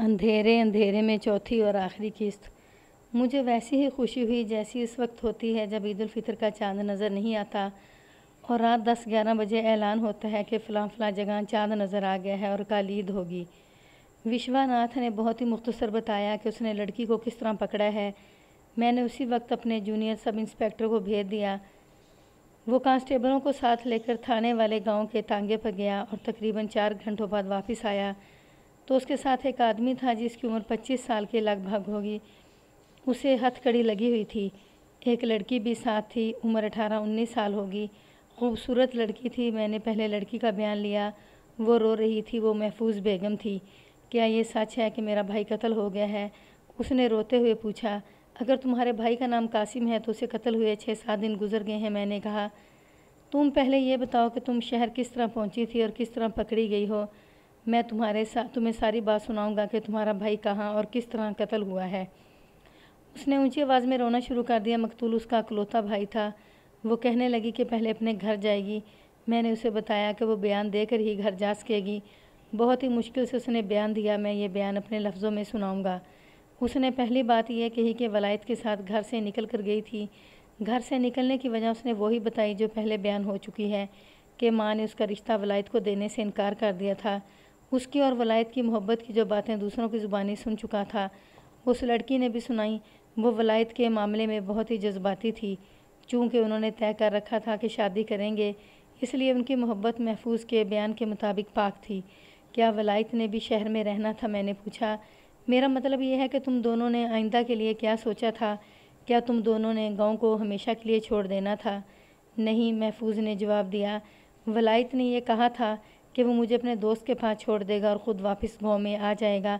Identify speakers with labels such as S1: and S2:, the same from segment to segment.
S1: अंधेरे अंधेरे में चौथी और आखिरी किस्त मुझे वैसी ही खुशी हुई जैसी इस वक्त होती है जब ईद फितर का चांद नज़र नहीं आता और रात दस ग्यारह बजे ऐलान होता है कि फ़लाँ फ़लाँ जगह चांद नज़र आ गया है और कल ईद होगी विश्वानाथ ने बहुत ही मुख्तसर बताया कि उसने लड़की को किस तरह पकड़ा है मैंने उसी वक्त अपने जूनियर सब इंस्पेक्टर को भेज दिया वो कांस्टेबलों को साथ लेकर थाने वाले गांव के तांगे पर गया और तकरीबन चार घंटों बाद वापस आया तो उसके साथ एक आदमी था जिसकी उम्र 25 साल के लगभग होगी उसे हथकड़ी लगी हुई थी एक लड़की भी साथ थी उम्र 18-19 साल होगी खूबसूरत लड़की थी मैंने पहले लड़की का बयान लिया वो रो रही थी वो महफूज बेगम थी क्या ये सच है कि मेरा भाई कत्ल हो गया है उसने रोते हुए पूछा अगर तुम्हारे भाई का नाम कासिम है तो उसे कत्ल हुए छः सात दिन गुजर गए हैं मैंने कहा तुम पहले ये बताओ कि तुम शहर किस तरह पहुंची थी और किस तरह पकड़ी गई हो मैं तुम्हारे साथ तुम्हें सारी बात सुनाऊंगा कि तुम्हारा भाई कहाँ और किस तरह कत्ल हुआ है उसने ऊंची आवाज़ में रोना शुरू कर दिया मकतूल उसका अकलौता भाई था वो कहने लगी कि पहले अपने घर जाएगी मैंने उसे बताया कि वो बयान देकर ही घर जा सकेगी बहुत ही मुश्किल से उसने बयान दिया मैं ये बयान अपने लफ्ज़ों में सुनाऊँगा उसने पहली बात यह कही कि वलायत के साथ घर से निकल कर गई थी घर से निकलने की वजह उसने वही बताई जो पहले बयान हो चुकी है कि माँ ने उसका रिश्ता वलायत को देने से इनकार कर दिया था उसकी और वलायत की मोहब्बत की जो बातें दूसरों की ज़ुबानी सुन चुका था उस लड़की ने भी सुनाई वो वलायत के मामले में बहुत ही जज्बाती थी चूँकि उन्होंने तय कर रखा था कि शादी करेंगे इसलिए उनकी मोहब्बत महफूज के बयान के मुताबिक पाक थी क्या वलायत ने भी शहर में रहना था मैंने पूछा मेरा मतलब यह है कि तुम दोनों ने आइंदा के लिए क्या सोचा था क्या तुम दोनों ने गांव को हमेशा के लिए छोड़ देना था नहीं महफूज ने जवाब दिया वलायत ने यह कहा था कि वो मुझे अपने दोस्त के पास छोड़ देगा और ख़ुद वापस गाँव में आ जाएगा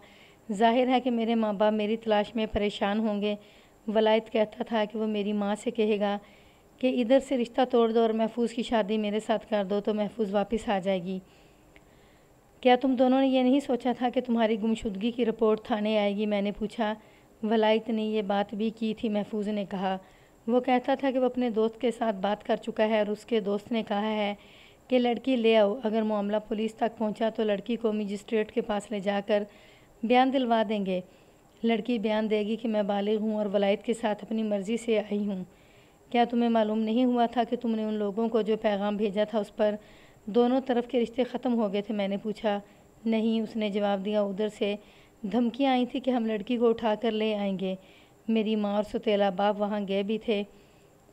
S1: जाहिर है कि मेरे माँ बाप मेरी तलाश में परेशान होंगे वलायत कहता था कि वो मेरी माँ से कहेगा कि इधर से रिश्ता तोड़ दो और महफूज की शादी मेरे साथ कर दो तो महफूज वापस आ जाएगी क्या तुम दोनों ने यह नहीं सोचा था कि तुम्हारी गुमशुदगी की रिपोर्ट थाने आएगी मैंने पूछा वलायत ने यह बात भी की थी महफूज ने कहा वो कहता था कि वो अपने दोस्त के साथ बात कर चुका है और उसके दोस्त ने कहा है कि लड़की ले आओ अगर मामला पुलिस तक पहुंचा तो लड़की को मजिस्ट्रेट के पास ले जाकर बयान दिलवा देंगे लड़की बयान देगी कि मैं बालिग हूँ और वलायत के साथ अपनी मर्ज़ी से आई हूँ क्या तुम्हें मालूम नहीं हुआ था कि तुमने उन लोगों को जो पैगाम भेजा था उस पर दोनों तरफ के रिश्ते ख़त्म हो गए थे मैंने पूछा नहीं उसने जवाब दिया उधर से धमकियाँ आई थी कि हम लड़की को उठा कर ले आएंगे मेरी माँ और सुतेला बाप वहाँ गए भी थे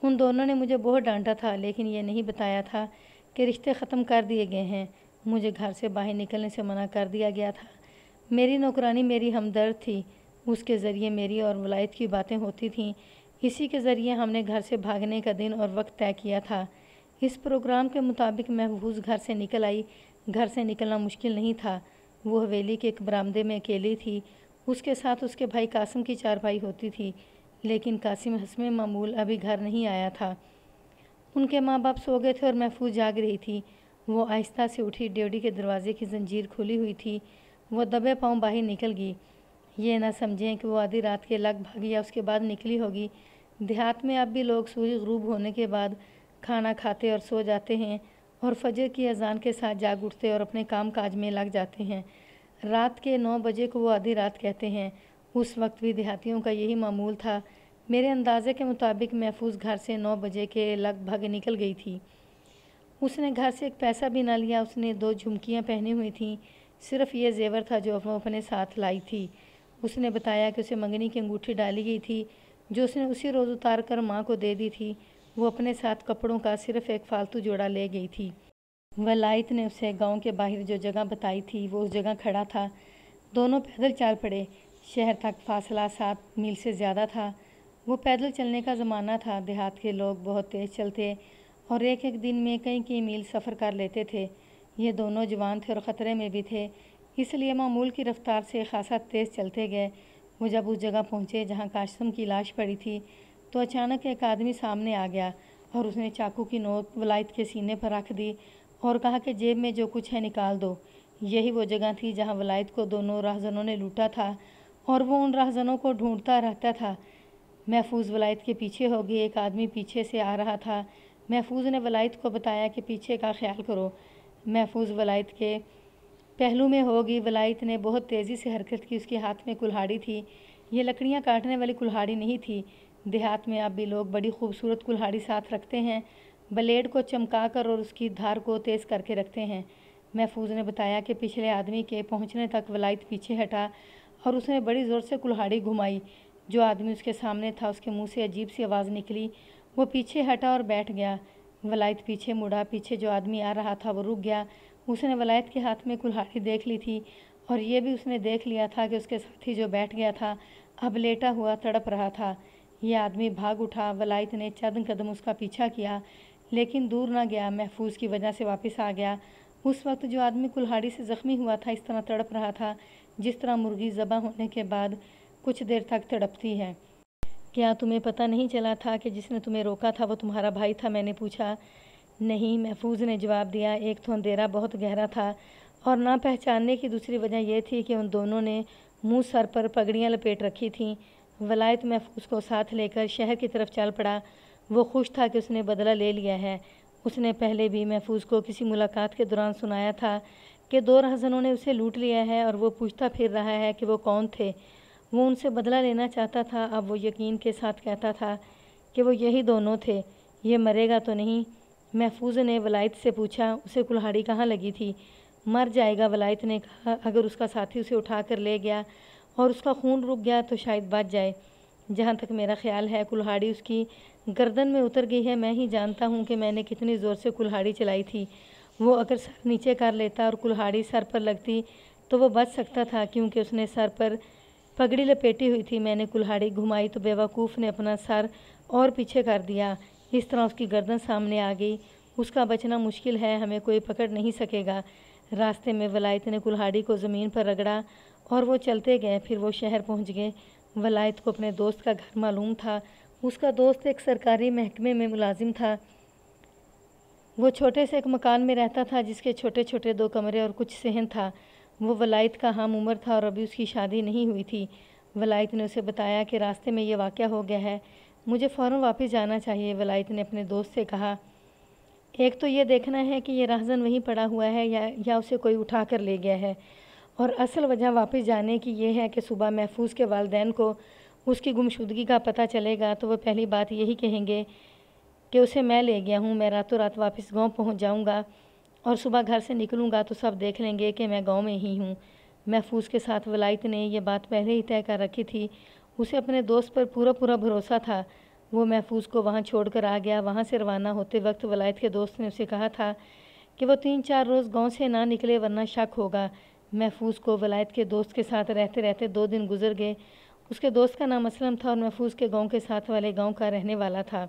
S1: उन दोनों ने मुझे बहुत डांटा था लेकिन ये नहीं बताया था के रिश्ते ख़त्म कर दिए गए हैं मुझे घर से बाहर निकलने से मना कर दिया गया था मेरी नौकरानी मेरी हमदर्द थी उसके ज़रिए मेरी और वलायत की बातें होती थीं इसी के ज़रिए हमने घर से भागने का दिन और वक्त तय किया था इस प्रोग्राम के मुताबिक महफूज घर से निकल आई घर से निकलना मुश्किल नहीं था वो हवेली के एक बरामदे में अकेली थी उसके साथ उसके भाई कासिम की चार भाई होती थी लेकिन कासिम हसम मामूल अभी घर नहीं आया था उनके माँ बाप सो गए थे और महफूज जाग रही थी वो आहिस्ता से उठी ड्योडी के दरवाजे की जंजीर खुली हुई थी वो दबे पाँव बाहर निकल गई ये ना समझें कि वो आधी रात के लगभग या उसके बाद निकली होगी देहात में अब भी लोग सूर्य गरूब होने के बाद खाना खाते और सो जाते हैं और फजर की अजान के साथ जाग उठते और अपने काम काज में लग जाते हैं रात के नौ बजे को वो आधी रात कहते हैं उस वक्त भी देहातियों का यही मामूल था मेरे अंदाज़े के मुताबिक महफूज घर से नौ बजे के लगभग निकल गई थी उसने घर से एक पैसा भी ना लिया उसने दो झुमकियाँ पहनी हुई थीं सिर्फ ये जेवर था जो वो अपने साथ लाई थी उसने बताया कि उसे मंगनी की अंगूठी डाली गई थी जो उसने उसी रोज़ उतार कर माँ को दे दी थी वो अपने साथ कपड़ों का सिर्फ एक फालतू जोड़ा ले गई थी वलायत ने उसे गांव के बाहर जो जगह बताई थी वो उस जगह खड़ा था दोनों पैदल चाल पड़े शहर तक फासला सात मील से ज़्यादा था वो पैदल चलने का ज़माना था देहात के लोग बहुत तेज़ चलते और एक एक दिन में कई कई मील सफ़र कर लेते थे ये दोनों जवान थे और ख़तरे में भी थे इसलिए मामूल की रफ़्तार से खासा तेज़ चलते गए वो जब उस जगह पहुँचे जहाँ काशम की लाश पड़ी थी तो अचानक एक आदमी सामने आ गया और उसने चाकू की नोक वलायत के सीने पर रख दी और कहा कि जेब में जो कुछ है निकाल दो यही वो जगह थी जहाँ वलायत को दोनों राहजनों ने लूटा था और वो उन राहजनों को ढूंढता रहता था महफूज वलायत के पीछे होगी एक आदमी पीछे से आ रहा था महफूज ने वलायत को बताया कि पीछे का ख्याल करो महफूज वलायत के पहलू में होगी वलायत ने बहुत तेज़ी से हरकत की उसके हाथ में कुल्हाड़ी थी ये लकड़ियाँ काटने वाली कुल्हाड़ी नहीं थी देहात में अब भी लोग बड़ी खूबसूरत कुल्हाड़ी साथ रखते हैं ब्लेड को चमका कर और उसकी धार को तेज़ करके रखते हैं महफूज ने बताया कि पिछले आदमी के पहुंचने तक वलायत पीछे हटा और उसने बड़ी ज़ोर से कुल्हाड़ी घुमाई जो आदमी उसके सामने था उसके मुंह से अजीब सी आवाज़ निकली वो पीछे हटा और बैठ गया वलायत पीछे मुड़ा पीछे जो आदमी आ रहा था वो रुक गया उसने वलायत के हाथ में कुल्हाड़ी देख ली थी और ये भी उसने देख लिया था कि उसके साथी जो बैठ गया था अब लेटा हुआ तड़प रहा था ये आदमी भाग उठा वलायत ने चंद कदम उसका पीछा किया लेकिन दूर ना गया महफूज की वजह से वापस आ गया उस वक्त जो आदमी कुल्हाड़ी से ज़ख्मी हुआ था इस तरह तड़प रहा था जिस तरह मुर्गी ज़बा होने के बाद कुछ देर तक तड़पती है क्या तुम्हें पता नहीं चला था कि जिसने तुम्हें रोका था वो तुम्हारा भाई था मैंने पूछा नहीं महफूज ने जवाब दिया एक तो अंधेरा बहुत गहरा था और ना पहचानने की दूसरी वजह यह थी कि उन दोनों ने मुंह सर पर पगड़ियाँ लपेट रखी थीं वलायत महफूज को साथ लेकर शहर की तरफ चल पड़ा वो खुश था कि उसने बदला ले लिया है उसने पहले भी महफूज को किसी मुलाकात के दौरान सुनाया था कि दो रहजनों ने उसे लूट लिया है और वो पूछता फिर रहा है कि वो कौन थे वो उनसे बदला लेना चाहता था अब वो यकीन के साथ कहता था कि वो यही दोनों थे ये मरेगा तो नहीं महफूज ने वलायत से पूछा उसे कुल्हाड़ी कहाँ लगी थी मर जाएगा वलायत ने कहा अगर उसका साथी उसे उठा कर ले गया और उसका खून रुक गया तो शायद बच जाए जहाँ तक मेरा ख्याल है कुल्हाड़ी उसकी गर्दन में उतर गई है मैं ही जानता हूँ कि मैंने कितनी ज़ोर से कुल्हाड़ी चलाई थी वो अगर सर नीचे कर लेता और कुल्हाड़ी सर पर लगती तो वो बच सकता था क्योंकि उसने सर पर पगड़ी लपेटी हुई थी मैंने कुल्हाड़ी घुमाई तो बेवकूफ़ ने अपना सर और पीछे कर दिया इस तरह उसकी गर्दन सामने आ गई उसका बचना मुश्किल है हमें कोई पकड़ नहीं सकेगा रास्ते में वलायत ने कुल्हाड़ी को ज़मीन पर रगड़ा और वो चलते गए फिर वो शहर पहुंच गए वलायत को अपने दोस्त का घर मालूम था उसका दोस्त एक सरकारी महकमे में मुलाजिम था वो छोटे से एक मकान में रहता था जिसके छोटे छोटे दो कमरे और कुछ सहन था वो वलायत का हम उम्र था और अभी उसकी शादी नहीं हुई थी वलायत ने उसे बताया कि रास्ते में ये वाक़ हो गया है मुझे फ़ौर वापस जाना चाहिए वलायत ने अपने दोस्त से कहा एक तो ये देखना है कि ये राहजन वहीं पड़ा हुआ है या या उसे कोई उठा कर ले गया है और असल वजह वापस जाने की यह है कि सुबह महफूज के वालदेन को उसकी गुमशुदगी का पता चलेगा तो वह पहली बात यही कहेंगे कि उसे मैं ले गया हूँ मैं रातों रात वापस गाँव पहुँच जाऊँगा और सुबह घर से निकलूँगा तो सब देख लेंगे कि मैं गाँव में ही हूँ महफूज के साथ वलायत ने यह बात पहले ही तय कर रखी थी उसे अपने दोस्त पर पूरा पूरा भरोसा था वो महफूज को वहाँ छोड़ कर आ गया वहाँ से रवाना होते वक्त वलायत के दोस्त ने उसे कहा था कि वो तीन चार रोज़ गांव से ना निकले वरना शक होगा महफूज को वलायत के दोस्त के साथ रहते रहते दो दिन गुजर गए उसके दोस्त का नाम असलम था और महफूज के गांव के साथ वाले गांव का रहने वाला था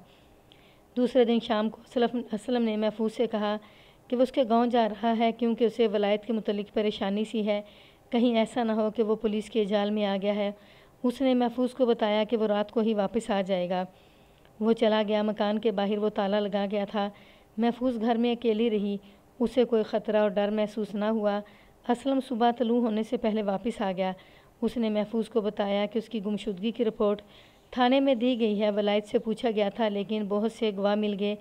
S1: दूसरे दिन शाम को असलम असलम ने महफूज से कहा कि वो उसके गांव जा रहा है क्योंकि उसे वलायत के मतलब परेशानी सी है कहीं ऐसा ना हो कि वो पुलिस के जाल में आ गया है उसने महफूज को बताया कि वो रात को ही वापस आ जाएगा वो चला गया मकान के बाहर वो ताला लगा गया था महफूज घर में अकेली रही उसे कोई ख़तरा और डर महसूस ना हुआ असलम सुबह तलू होने से पहले वापस आ गया उसने महफूज को बताया कि उसकी गुमशुदगी की रिपोर्ट थाने में दी गई है वलायत से पूछा गया था लेकिन बहुत से गवाह मिल गए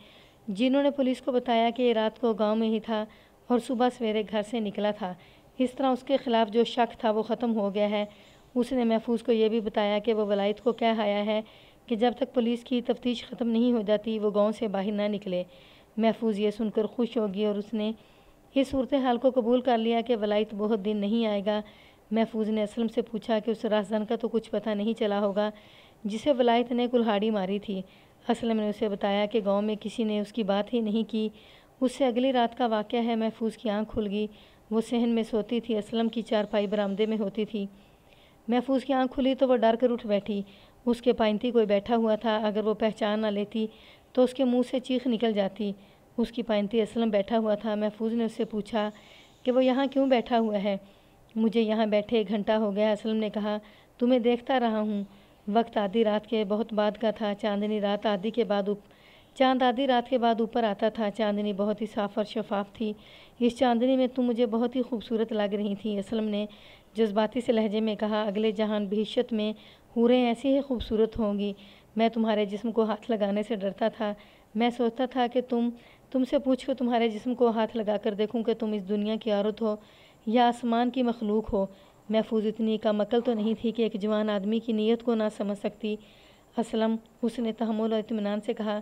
S1: जिन्होंने पुलिस को बताया कि ये रात को गांव में ही था और सुबह सवेरे घर से निकला था इस तरह उसके ख़िलाफ़ जो शक था वो ख़त्म हो गया है उसने महफूज को यह भी बताया कि वो वलायत को क्या आया है कि जब तक पुलिस की तफ्तीश ख़त्म नहीं हो जाती वो गांव से बाहर ना निकले महफूज ये सुनकर खुश होगी और उसने इस सूरत हाल को कबूल कर लिया कि वलायत बहुत दिन नहीं आएगा महफूज ने असलम से पूछा कि उस राजदान का तो कुछ पता नहीं चला होगा जिसे वलायत ने कुल्हाड़ी मारी थी असल ने उसे बताया कि गांव में किसी ने उसकी बात ही नहीं की उससे अगली रात का वाक़ है महफूज की आंख खुल गई वो सहन में सोती थी असलम की चारपाई बरामदे में होती थी महफूज की आंख खुली तो वह डर कर उठ बैठी उसके पाइंती कोई बैठा हुआ था अगर वो पहचान ना लेती तो उसके मुंह से चीख निकल जाती उसकी पाइंती असलम बैठा हुआ था महफूज ने उससे पूछा कि वो यहाँ क्यों बैठा हुआ है मुझे यहाँ बैठे एक घंटा हो गया असलम ने कहा तुम्हें देखता रहा हूँ वक्त आधी रात के बहुत बाद का था चांदनी रात आधी के बाद उप चांद आधी रात के बाद ऊपर आता था चांदनी बहुत ही साफ और शफाफ थी इस चांदनी में तुम तो मुझे बहुत ही खूबसूरत लग रही थी असलम ने जज्बाती से लहजे में कहा अगले जहान भविष्यत में हूरें ऐसी ही खूबसूरत होंगी मैं तुम्हारे जिस्म को हाथ लगाने से डरता था मैं सोचता था कि तुम तुमसे पूछ कर तुम्हारे जिस्म को हाथ लगा कर देखूँ कि तुम इस दुनिया की औरत हो या आसमान की मखलूक हो महफूज इतनी का मकल तो नहीं थी कि एक जवान आदमी की नीयत को ना समझ सकती असलम उसने तहमुल और इतमान से कहा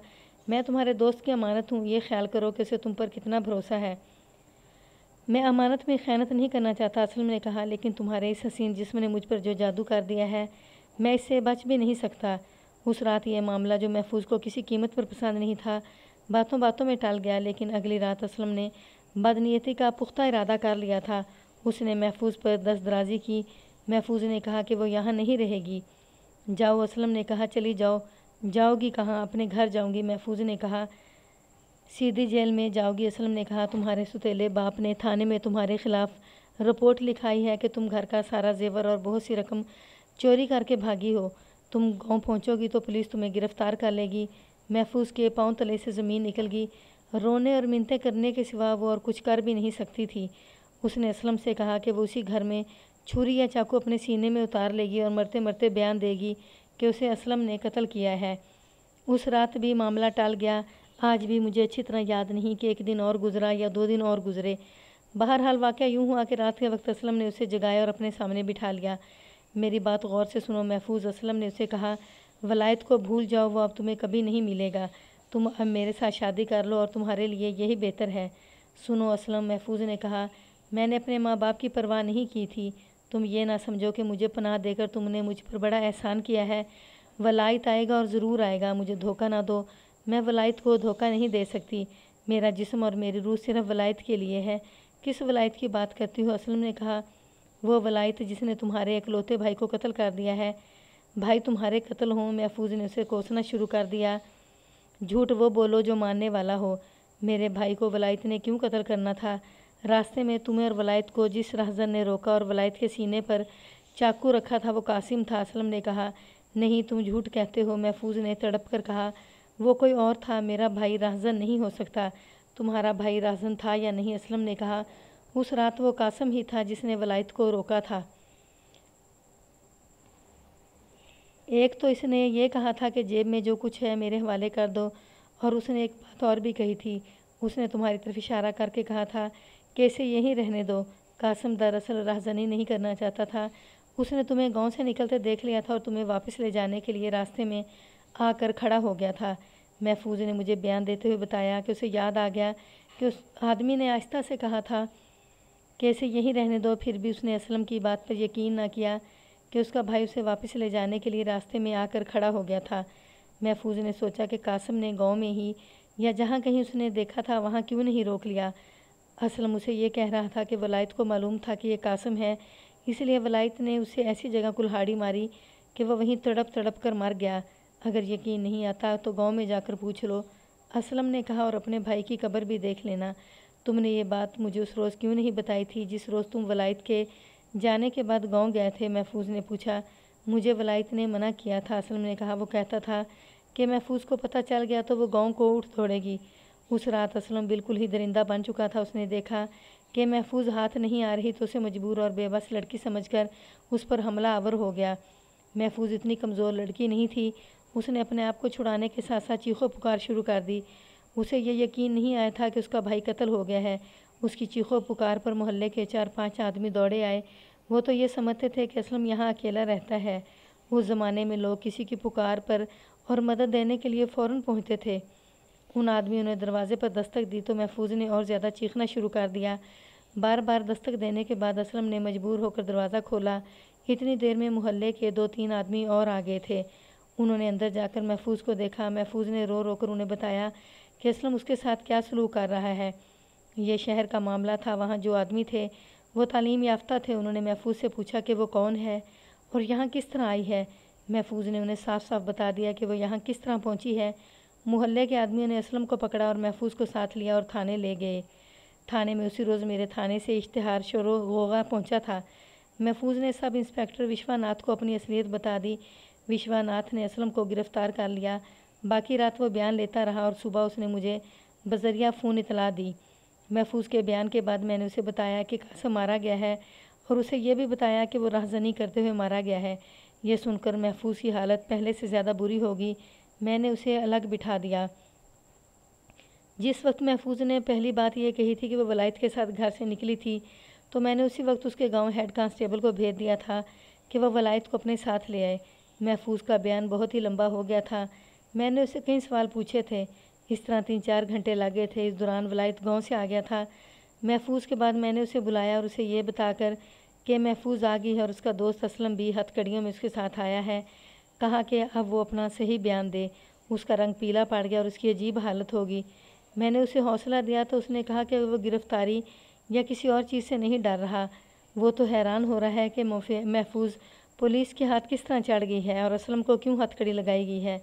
S1: मैं तुम्हारे दोस्त की अमानत हूँ ये ख्याल करो कि उसे तुम पर कितना भरोसा है मैं अमानत में खैनत नहीं करना चाहता असलम ने कहा लेकिन तुम्हारे इस हसीन जिसम ने मुझ पर जो जादू कर दिया है मैं इससे बच भी नहीं सकता उस रात यह मामला जो महफूज को किसी कीमत पर पसंद नहीं था बातों बातों में टाल गया लेकिन अगली रात असलम ने बदनीयती का पुख्ता इरादा कर लिया था उसने महफूज पर दस दराजी की महफूज ने कहा कि वो यहाँ नहीं रहेगी जाओ असलम ने कहा चली जाओ जाओगी कहाँ अपने घर जाऊँगी महफूज ने कहा सीधी जेल में जाओगी असलम ने कहा तुम्हारे सुतेले बाप ने थाने में तुम्हारे खिलाफ रिपोर्ट लिखाई है कि तुम घर का सारा जेवर और बहुत सी रकम चोरी करके भागी हो तुम गांव पहुंचोगी तो पुलिस तुम्हें गिरफ़्तार कर लेगी महफूज के पाँव तले से ज़मीन निकल गई रोने और मिनतें करने के सिवा वो और कुछ कर भी नहीं सकती थी उसने असलम से कहा कि वो उसी घर में छुरी या चाकू अपने सीने में उतार लेगी और मरते मरते बयान देगी कि उसे असलम ने कत्ल किया है उस रात भी मामला टाल गया आज भी मुझे अच्छी तरह याद नहीं कि एक दिन और गुजरा या दो दिन और गुजरे बहरहाल वाक़ यूँ हुआ कि रात के वक्त असलम ने उसे जगाया और अपने सामने बिठा लिया मेरी बात गौर से सुनो महफूज असलम ने उसे कहा वलायत को भूल जाओ वो अब तुम्हें कभी नहीं मिलेगा तुम अब मेरे साथ शादी कर लो और तुम्हारे लिए यही बेहतर है सुनो असलम महफूज ने कहा मैंने अपने माँ बाप की परवाह नहीं की थी तुम ये ना समझो कि मुझे पनाह देकर तुमने मुझ पर बड़ा एहसान किया है वलायत आएगा और ज़रूर आएगा मुझे धोखा ना दो मैं वलायत को धोखा नहीं दे सकती मेरा जिसम और मेरी रूह सिर्फ वलायत के लिए है किस वलायत की बात करती हो असलम ने कहा वो वलायत जिसने तुम्हारे इकलौते भाई को कत्ल कर दिया है भाई तुम्हारे कत्ल हों महफूज ने उसे कोसना शुरू कर दिया झूठ वो बोलो जो मानने वाला हो मेरे भाई को वलायत ने क्यों कत्ल करना था रास्ते में तुम्हें और वलायत को जिस राहजन ने रोका और वलायत के सीने पर चाकू रखा था वो कासिम था असलम ने कहा नहीं तुम झूठ कहते हो महफूज ने तड़प कर कहा वो कोई और था मेरा भाई राहजन नहीं हो सकता तुम्हारा भाई राहजन था या नहीं असलम ने कहा उस रात वो कासम ही था जिसने वलायत को रोका था एक तो इसने ये कहा था कि जेब में जो कुछ है मेरे हवाले कर दो और उसने एक बात और भी कही थी उसने तुम्हारी तरफ इशारा करके कहा था कैसे यहीं रहने दो कासम दरअसल राहजनी नहीं करना चाहता था उसने तुम्हें गांव से निकलते देख लिया था और तुम्हें वापस ले जाने के लिए रास्ते में आकर खड़ा हो गया था महफूज ने मुझे बयान देते हुए बताया कि उसे याद आ गया कि उस आदमी ने आहिस्ता से कहा था कैसे यहीं रहने दो फिर भी उसने असलम की बात पर यकीन ना किया कि उसका भाई उसे वापस ले जाने के लिए रास्ते में आकर खड़ा हो गया था महफूज ने सोचा कि कासम ने गांव में ही या जहाँ कहीं उसने देखा था वहाँ क्यों नहीं रोक लिया असल मुझे ये कह रहा था कि वलायत को मालूम था कि यह कासम है इसलिए वलायत ने उसे ऐसी जगह कुल्हाड़ी मारी कि वह वहीं तड़प तड़प कर मर गया अगर यकीन नहीं आता तो गांव में जाकर पूछ लो असलम ने कहा और अपने भाई की कब्र भी देख लेना तुमने ये बात मुझे उस रोज़ क्यों नहीं बताई थी जिस रोज़ तुम वलायत के जाने के बाद गांव गए थे महफूज ने पूछा मुझे वलायत ने मना किया था असलम ने कहा वो कहता था कि महफूज को पता चल गया तो वो गाँव को उठ दौड़ेगी उस रात असलम बिल्कुल ही दरिंदा बन चुका था उसने देखा कि महफूज हाथ नहीं आ रही तो उसे मजबूर और बेबस लड़की समझकर उस पर हमला आवर हो गया महफूज इतनी कमज़ोर लड़की नहीं थी उसने अपने आप को छुड़ाने के साथ साथ चीखों पुकार शुरू कर दी उसे यह यकीन नहीं आया था कि उसका भाई कत्ल हो गया है उसकी चीखों पुकार पर मोहल्ले के चार पांच आदमी दौड़े आए वो तो ये समझते थे कि असलम यहाँ अकेला रहता है उस ज़माने में लोग किसी की पुकार पर और मदद देने के लिए फ़ौर पहुँचते थे उन आदमियों ने दरवाजे पर दस्तक दी तो महफूज ने और ज़्यादा चीखना शुरू कर दिया बार बार दस्तक देने के बाद असलम ने मजबूर होकर दरवाज़ा खोला इतनी देर में मोहल्ले के दो तीन आदमी और आ गए थे उन्होंने अंदर जाकर महफूज को देखा महफूज ने रो रो कर उन्हें बताया कि असलम उसके साथ क्या सलूक कर रहा है ये शहर का मामला था वहाँ जो आदमी थे वो तालीम याफ्ता थे उन्होंने महफूज से पूछा कि वो कौन है और यहाँ किस तरह आई है महफूज ने उन्हें साफ साफ बता दिया कि वो यहाँ किस तरह पहुँची है मोहल्ले के आदमियों ने असलम को पकड़ा और महफूज को साथ लिया और थाने ले गए थाने में उसी रोज़ मेरे थाने से इश्तहार शोर गोगा पहुँचा था महफूज ने सब इंस्पेक्टर विश्वानाथ को अपनी असलियत बता दी विश्वानाथ ने असलम को गिरफ़्तार कर लिया बाकी रात वो बयान लेता रहा और सुबह उसने मुझे बजरिया फ़ोन इतला दी महफूज के बयान के बाद मैंने उसे बताया कि कासम मारा गया है और उसे यह भी बताया कि वो राहजनी करते हुए मारा गया है यह सुनकर महफूज की हालत पहले से ज़्यादा बुरी होगी मैंने उसे अलग बिठा दिया जिस वक्त महफूज ने पहली बात यह कही थी कि वह वलायत के साथ घर से निकली थी तो मैंने उसी वक्त उसके गांव हेड कांस्टेबल को भेज दिया था कि वह वलायत को अपने साथ ले आए महफूज का बयान बहुत ही लंबा हो गया था मैंने उसे कई सवाल पूछे थे इस तरह तीन चार घंटे लगे थे इस दौरान वलायत गांव से आ गया था महफूज के बाद मैंने उसे बुलाया और उसे ये बताकर कि महफूज आ गई है और उसका दोस्त असलम भी हथकड़ियों में उसके साथ आया है कहा कि अब वो अपना सही बयान दे उसका रंग पीला पड़ गया और उसकी अजीब हालत होगी मैंने उसे हौसला दिया तो उसने कहा कि वो गिरफ़्तारी या किसी और चीज़ से नहीं डर रहा वो तो हैरान हो रहा है कि महफूज पुलिस के हाथ किस तरह चढ़ गई है और असलम को क्यों हथकड़ी लगाई गई है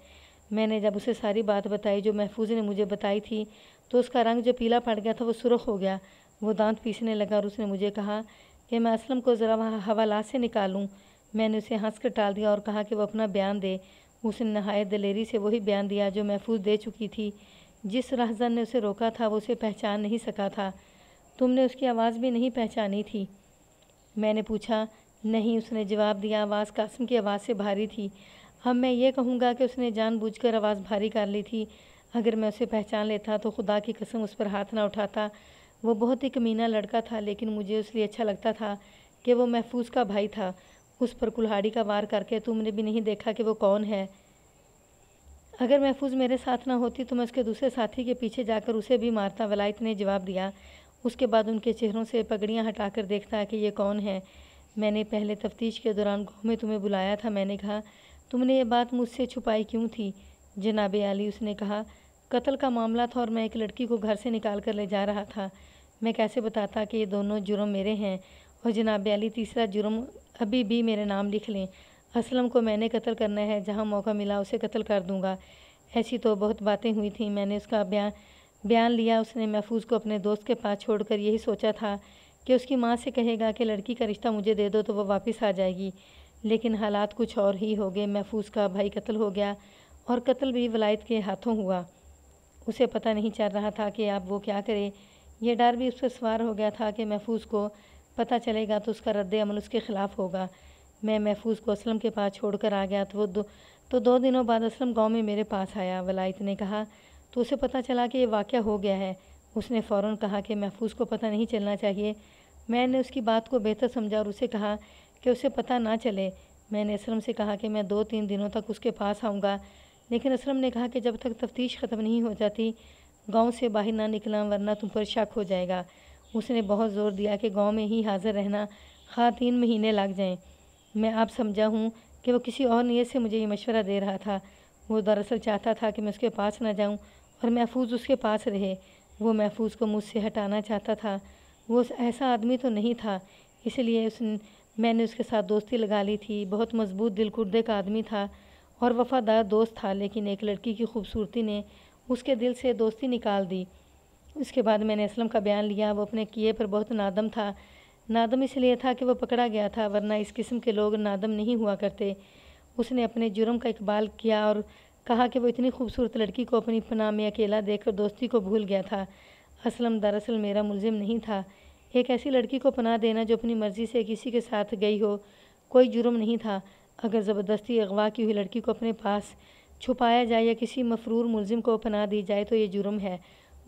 S1: मैंने जब उसे सारी बात बताई जो महफूज ने मुझे बताई थी तो उसका रंग जो पीला पड़ गया था वो सुरख हो गया वो दांत पीसने लगा और उसने मुझे कहा कि मैं असलम को ज़रा हवाला से निकालूँ मैंने उसे हंस कर टाल दिया और कहा कि वह अपना बयान दे उसने नहायत दलेरी से वही बयान दिया जो महफूज दे चुकी थी जिस राहजन ने उसे रोका था वो उसे पहचान नहीं सका था तुमने उसकी आवाज़ भी नहीं पहचानी थी मैंने पूछा नहीं उसने जवाब दिया आवाज़ कासम की आवाज़ से भारी थी अब मैं ये कहूँगा कि उसने जानबूझकर आवाज़ भारी कर ली थी अगर मैं उसे पहचान लेता तो खुदा की कसम उस पर हाथ ना उठाता वो बहुत ही कमीना लड़का था लेकिन मुझे उसलिए अच्छा लगता था कि वो महफूज का भाई था उस पर कुल्हाड़ी का वार करके तुमने भी नहीं देखा कि वो कौन है अगर महफूज मेरे साथ ना होती तो मैं उसके दूसरे साथी के पीछे जाकर उसे भी मारता वलायत ने जवाब दिया उसके बाद उनके चेहरों से पगड़ियाँ हटाकर देखता कि ये कौन है मैंने पहले तफ्तीश के दौरान गाँव में तुम्हें बुलाया था मैंने कहा तुमने ये बात मुझसे छुपाई क्यों थी जनाब आली उसने कहा कत्ल का मामला था और मैं एक लड़की को घर से निकाल कर ले जा रहा था मैं कैसे बताता कि ये दोनों जुर्म मेरे हैं और जनाब अली तीसरा जुर्म अभी भी मेरा नाम लिख लें असलम को मैंने कत्ल करना है जहाँ मौका मिला उसे कत्ल कर दूँगा ऐसी तो बहुत बातें हुई थी मैंने उसका बयान बयान लिया उसने महफूज को अपने दोस्त के पास छोड़कर यही सोचा था कि उसकी माँ से कहेगा कि लड़की का रिश्ता मुझे दे दो तो वह वापस आ जाएगी लेकिन हालात कुछ और ही हो गए महफूज का भाई कत्ल हो गया और कत्ल भी वलायत के हाथों हुआ उसे पता नहीं चल रहा था कि आप वो क्या करें यह डर भी उस पर सवार हो गया था कि महफूज को पता चलेगा तो उसका रद्द अमल उसके ख़िलाफ़ होगा मैं महफूज को असलम के पास छोड़ कर आ गया तो वो दो तो दो दिनों बाद असलम गाँव में मेरे पास आया वलायत ने कहा तो उसे पता चला कि ये वाक़ हो गया है उसने फ़ौर कहा कि महफूज को पता नहीं चलना चाहिए मैंने उसकी बात को बेहतर समझा और उसे कहा कि उसे पता ना चले मैंने असलम से कहा कि मैं दो तीन दिनों तक उसके पास आऊँगा लेकिन असलम ने कहा कि जब तक तफ्तीश ख़त्म नहीं हो जाती गांव से बाहर ना निकला वरना तुम पर शक हो जाएगा उसने बहुत ज़ोर दिया कि गांव में ही हाज़िर रहना खा हाँ, तीन महीने लग जाएं मैं आप समझा हूँ कि वो किसी और नीयत से मुझे ये मशवरा दे रहा था वो दरअसल चाहता था कि मैं उसके पास ना जाऊँ और महफूज उसके पास रहे वो महफूज को मुझसे हटाना चाहता था वो ऐसा आदमी तो नहीं था इसलिए उस मैंने उसके साथ दोस्ती लगा ली थी बहुत मजबूत दिल कुर्दे का आदमी था और वफ़ादार दोस्त था लेकिन एक लड़की की खूबसूरती ने उसके दिल से दोस्ती निकाल दी उसके बाद मैंने असलम का बयान लिया वो अपने किए पर बहुत नादम था नादम इसलिए था कि वो पकड़ा गया था वरना इस किस्म के लोग नादम नहीं हुआ करते उसने अपने जुर्म का इकबाल किया और कहा कि वो इतनी खूबसूरत लड़की को अपनी पनाह में अकेला देखकर दोस्ती को भूल गया था असलम दरअसल मेरा मुलिम नहीं था एक ऐसी लड़की को पनाह देना जो अपनी मर्ज़ी से किसी के साथ गई हो कोई जुर्म नहीं था अगर ज़बरदस्ती अगवा की हुई लड़की को अपने पास छुपाया जाए या किसी मफरूर मुलिम को पनाह दी जाए तो ये जुर्म है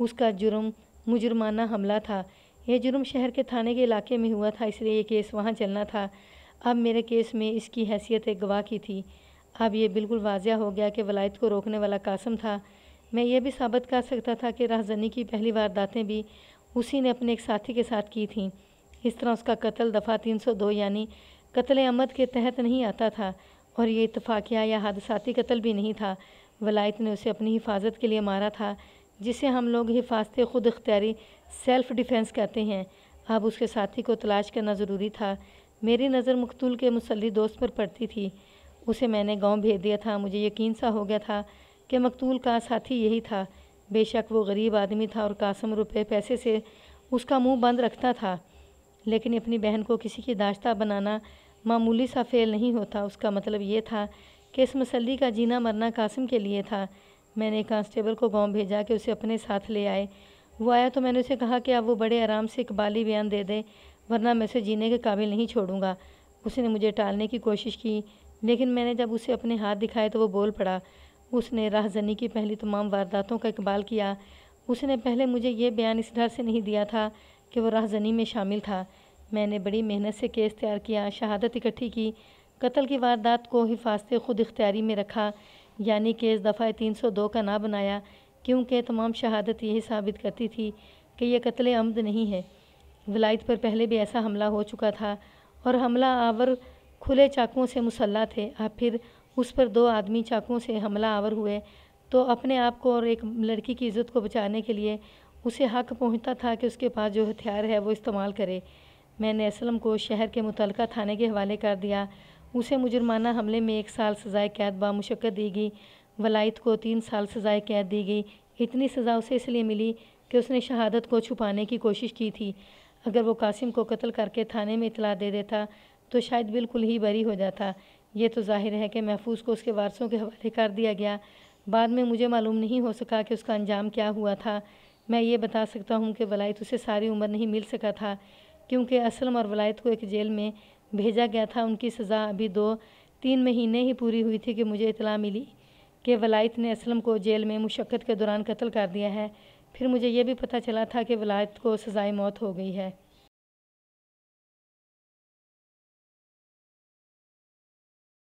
S1: उसका जुर्म मुजुर्माना हमला था यह जुर्म शहर के थाने के इलाके में हुआ था इसलिए ये केस वहाँ चलना था अब मेरे केस में इसकी हैसियत एक गवाह की थी अब यह बिल्कुल वाजिया हो गया कि वलायत को रोकने वाला कासम था मैं ये भी साबित कर सकता था कि राहजनी की पहली वारदातें भी उसी ने अपने एक साथी के साथ की थीं इस तरह उसका कत्ल दफ़ा 302 यानी कत्ल अमद के तहत नहीं आता था और ये इतफाक़िया या हादसाती कत्ल भी नहीं था वलायत ने उसे अपनी हिफाजत के लिए मारा था जिसे हम लोग हिफाजत खुद अख्तियारी सेल्फ डिफेंस कहते हैं अब उसके साथी को तलाश करना ज़रूरी था मेरी नज़र मकतूल के मुसली दोस्त पर पड़ती थी उसे मैंने गांव भेज दिया था मुझे यकीन सा हो गया था कि मकतूल का साथी यही था बेशक वो गरीब आदमी था और कासम रुपए पैसे से उसका मुंह बंद रखता था लेकिन अपनी बहन को किसी की दाश्ता बनाना मामूली सा फेल नहीं होता उसका मतलब ये था कि इस मसली का जीना मरना कासम के लिए था मैंने कांस्टेबल को गांव भेजा कि उसे अपने साथ ले आए वो आया तो मैंने उसे कहा कि अब वो बड़े आराम से इकबाली बयान दे दे वरना मैं उसे जीने के काबिल नहीं छोड़ूंगा उसने मुझे टालने की कोशिश की लेकिन मैंने जब उसे अपने हाथ दिखाए तो वो बोल पड़ा उसने राहजनी की पहली तमाम वारदातों का इकबाल किया उसने पहले मुझे ये बयान इस डर से नहीं दिया था कि वो राहजनी में शामिल था मैंने बड़ी मेहनत से केस तैयार किया शहादत इकट्ठी की कत्ल की वारदात को हिफाजत खुद इख्तियारी में रखा यानी कि इस दफ़ा तीन सौ दो का ना बनाया क्योंकि तमाम शहादत यही साबित करती थी कि यह कत्ल आमद नहीं है वलायत पर पहले भी ऐसा हमला हो चुका था और हमला आवर खुले चाकुओं से मुसल्ला थे अब फिर उस पर दो आदमी चाकुओं से हमला आवर हुए तो अपने आप को और एक लड़की की इज़्ज़त को बचाने के लिए उसे हक पहुंचता था कि उसके पास जो हथियार है वो इस्तेमाल करे मैंने असलम को शहर के मुतलका थाने के हवाले कर दिया उसे मुजुर्माना हमले में एक साल सजाए कैद बामशक्क़त दी गई वलायत को तीन साल सजाए कैद दी गई इतनी सज़ा उसे इसलिए मिली कि उसने शहादत को छुपाने की कोशिश की थी अगर वो कासिम को कत्ल करके थाने में इतला दे देता तो शायद बिल्कुल ही बरी हो जाता ये तो जाहिर है कि महफूज को उसके वारसों के हवाले कर दिया गया बाद में मुझे मालूम नहीं हो सका कि उसका अंजाम क्या हुआ था मैं ये बता सकता हूँ कि वलायत उसे सारी उम्र नहीं मिल सका था क्योंकि असलम और वलायत को एक जेल में भेजा गया था उनकी सज़ा अभी दो तीन महीने ही पूरी हुई थी कि मुझे इतला मिली कि वलायत ने असलम को जेल में मुशक्क़त के दौरान कत्ल कर दिया है फिर मुझे यह भी पता चला था कि वलायत को सज़ाए मौत हो गई है